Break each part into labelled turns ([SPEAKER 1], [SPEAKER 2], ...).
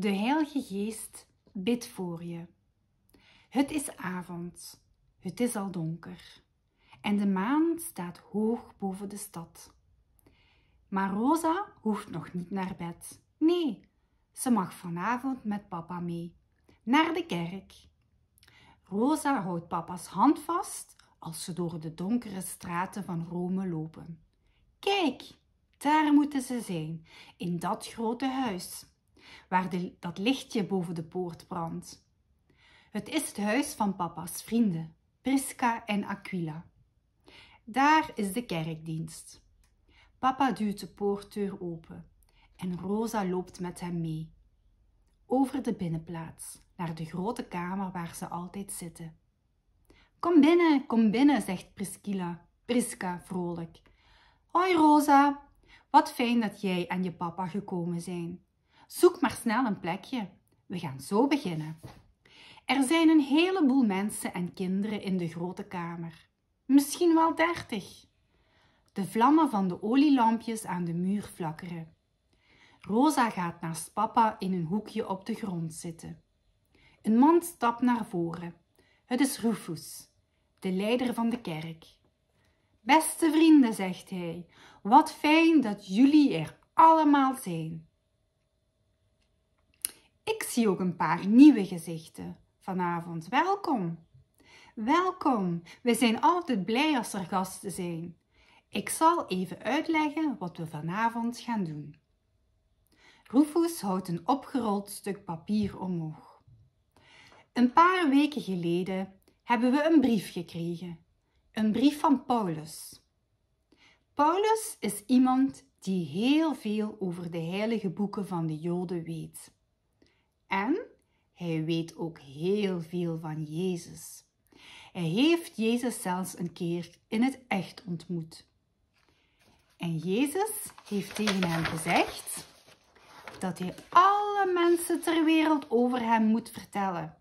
[SPEAKER 1] De Heilige Geest bidt voor je. Het is avond, het is al donker en de maan staat hoog boven de stad. Maar Rosa hoeft nog niet naar bed. Nee, ze mag vanavond met papa mee, naar de kerk. Rosa houdt papa's hand vast als ze door de donkere straten van Rome lopen. Kijk, daar moeten ze zijn, in dat grote huis waar dat lichtje boven de poort brandt. Het is het huis van papa's vrienden, Prisca en Aquila. Daar is de kerkdienst. Papa duwt de poortdeur open en Rosa loopt met hem mee. Over de binnenplaats, naar de grote kamer waar ze altijd zitten. Kom binnen, kom binnen, zegt Priscilla, Prisca vrolijk. Hoi Rosa, wat fijn dat jij en je papa gekomen zijn. Zoek maar snel een plekje. We gaan zo beginnen. Er zijn een heleboel mensen en kinderen in de grote kamer. Misschien wel dertig. De vlammen van de olielampjes aan de muur flakkeren. Rosa gaat naast papa in een hoekje op de grond zitten. Een man stapt naar voren. Het is Rufus, de leider van de kerk. Beste vrienden, zegt hij, wat fijn dat jullie er allemaal zijn zie ook een paar nieuwe gezichten vanavond. Welkom. Welkom. We zijn altijd blij als er gasten zijn. Ik zal even uitleggen wat we vanavond gaan doen. Rufus houdt een opgerold stuk papier omhoog. Een paar weken geleden hebben we een brief gekregen. Een brief van Paulus. Paulus is iemand die heel veel over de heilige boeken van de Joden weet. En hij weet ook heel veel van Jezus. Hij heeft Jezus zelfs een keer in het echt ontmoet. En Jezus heeft tegen hem gezegd dat hij alle mensen ter wereld over hem moet vertellen.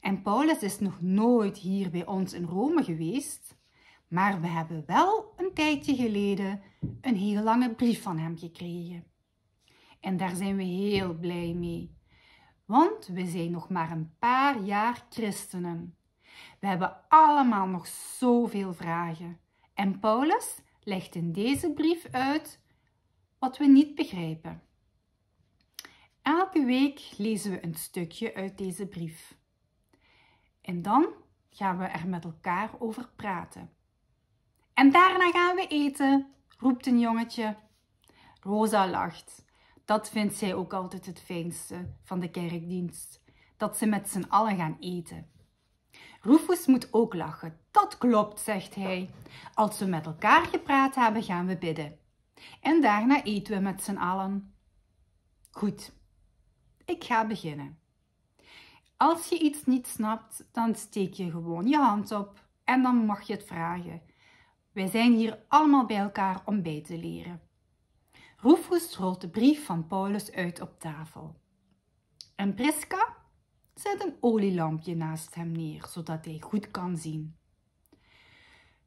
[SPEAKER 1] En Paulus is nog nooit hier bij ons in Rome geweest, maar we hebben wel een tijdje geleden een heel lange brief van hem gekregen. En daar zijn we heel blij mee. Want we zijn nog maar een paar jaar christenen. We hebben allemaal nog zoveel vragen. En Paulus legt in deze brief uit wat we niet begrijpen. Elke week lezen we een stukje uit deze brief. En dan gaan we er met elkaar over praten. En daarna gaan we eten, roept een jongetje. Rosa lacht. Dat vindt zij ook altijd het fijnste van de kerkdienst. Dat ze met z'n allen gaan eten. Rufus moet ook lachen. Dat klopt, zegt hij. Als we met elkaar gepraat hebben, gaan we bidden. En daarna eten we met z'n allen. Goed, ik ga beginnen. Als je iets niet snapt, dan steek je gewoon je hand op en dan mag je het vragen. Wij zijn hier allemaal bij elkaar om bij te leren. Roefus rolt de brief van Paulus uit op tafel. En Priska zet een olielampje naast hem neer, zodat hij goed kan zien.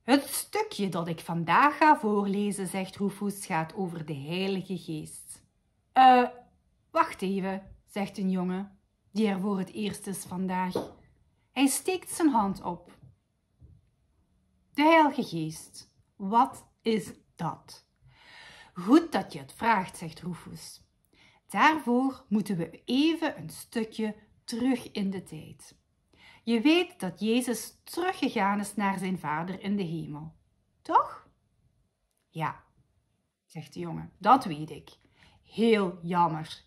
[SPEAKER 1] Het stukje dat ik vandaag ga voorlezen, zegt Roefus, gaat over de Heilige Geest. Eh, wacht even, zegt een jongen, die er voor het eerst is vandaag. Hij steekt zijn hand op. De Heilige Geest, wat is dat? Goed dat je het vraagt, zegt Rufus. Daarvoor moeten we even een stukje terug in de tijd. Je weet dat Jezus teruggegaan is naar zijn Vader in de hemel, toch? Ja, zegt de jongen, dat weet ik. Heel jammer.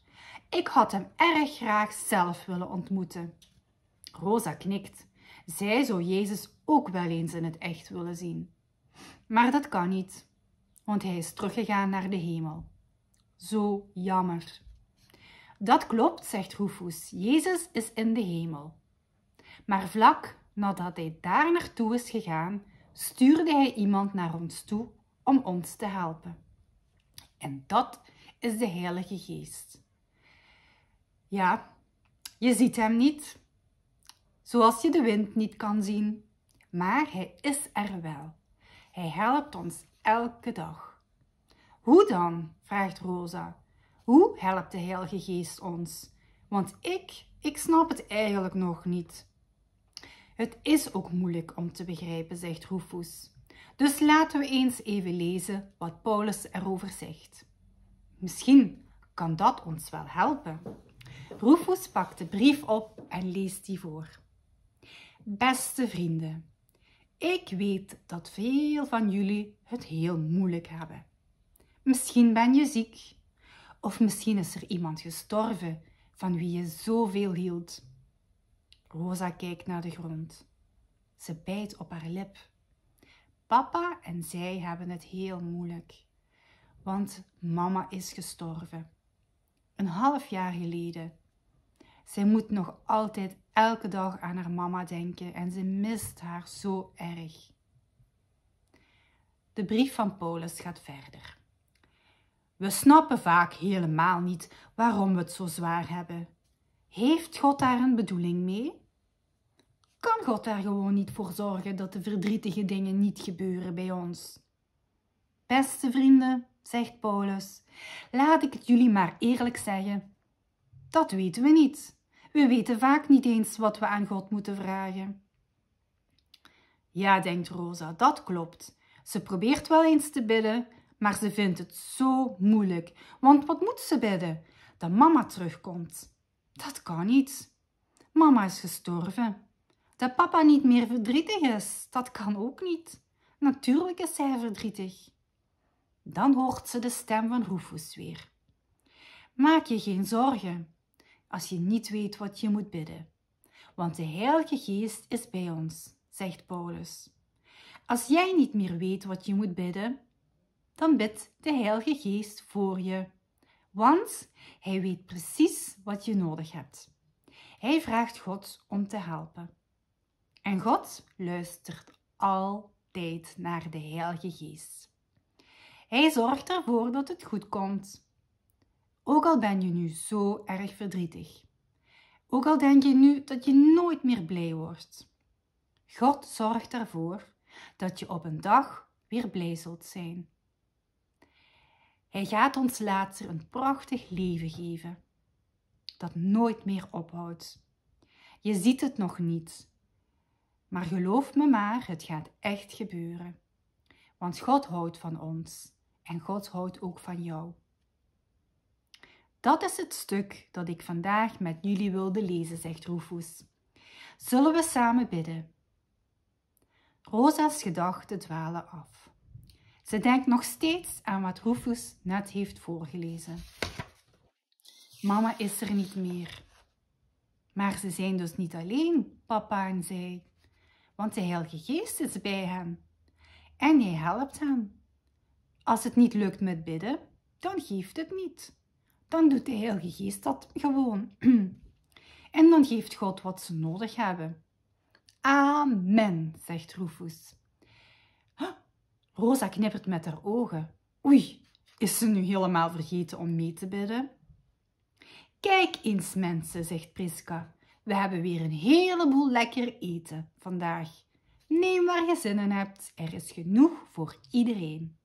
[SPEAKER 1] Ik had hem erg graag zelf willen ontmoeten. Rosa knikt. Zij zou Jezus ook wel eens in het echt willen zien. Maar dat kan niet want hij is teruggegaan naar de hemel. Zo jammer. Dat klopt, zegt Rufus. Jezus is in de hemel. Maar vlak nadat hij daar naartoe is gegaan, stuurde hij iemand naar ons toe om ons te helpen. En dat is de Heilige Geest. Ja, je ziet hem niet, zoals je de wind niet kan zien, maar hij is er wel. Hij helpt ons elke dag. Hoe dan? vraagt Rosa. Hoe helpt de Heilige Geest ons? Want ik, ik snap het eigenlijk nog niet. Het is ook moeilijk om te begrijpen, zegt Rufus. Dus laten we eens even lezen wat Paulus erover zegt. Misschien kan dat ons wel helpen. Rufus pakt de brief op en leest die voor. Beste vrienden, ik weet dat veel van jullie het heel moeilijk hebben. Misschien ben je ziek, of misschien is er iemand gestorven van wie je zoveel hield. Rosa kijkt naar de grond. Ze bijt op haar lip. Papa en zij hebben het heel moeilijk, want mama is gestorven. Een half jaar geleden. Zij moet nog altijd elke dag aan haar mama denken en ze mist haar zo erg. De brief van Paulus gaat verder. We snappen vaak helemaal niet waarom we het zo zwaar hebben. Heeft God daar een bedoeling mee? Kan God daar gewoon niet voor zorgen dat de verdrietige dingen niet gebeuren bij ons? Beste vrienden, zegt Paulus, laat ik het jullie maar eerlijk zeggen dat weten we niet. We weten vaak niet eens wat we aan God moeten vragen. Ja, denkt Rosa, dat klopt. Ze probeert wel eens te bidden, maar ze vindt het zo moeilijk. Want wat moet ze bidden? Dat mama terugkomt. Dat kan niet. Mama is gestorven. Dat papa niet meer verdrietig is, dat kan ook niet. Natuurlijk is hij verdrietig. Dan hoort ze de stem van Rufus weer. Maak je geen zorgen als je niet weet wat je moet bidden. Want de Heilige Geest is bij ons, zegt Paulus. Als jij niet meer weet wat je moet bidden, dan bidt de Heilige Geest voor je. Want hij weet precies wat je nodig hebt. Hij vraagt God om te helpen. En God luistert altijd naar de Heilige Geest. Hij zorgt ervoor dat het goed komt. Ook al ben je nu zo erg verdrietig. Ook al denk je nu dat je nooit meer blij wordt. God zorgt ervoor dat je op een dag weer blij zult zijn. Hij gaat ons later een prachtig leven geven, dat nooit meer ophoudt. Je ziet het nog niet, maar geloof me maar, het gaat echt gebeuren. Want God houdt van ons en God houdt ook van jou. Dat is het stuk dat ik vandaag met jullie wilde lezen, zegt Rufus. Zullen we samen bidden? Rosa's gedachten dwalen af. Ze denkt nog steeds aan wat Rufus net heeft voorgelezen. Mama is er niet meer. Maar ze zijn dus niet alleen, papa en zij, want de Heilige Geest is bij hen en hij helpt hen. Als het niet lukt met bidden, dan geeft het niet dan doet de Heilige Geest dat gewoon. en dan geeft God wat ze nodig hebben. Amen, zegt Rufus. Rosa knippert met haar ogen. Oei, is ze nu helemaal vergeten om mee te bidden? Kijk eens, mensen, zegt Priska. We hebben weer een heleboel lekker eten vandaag. Neem waar je zin in hebt. Er is genoeg voor iedereen.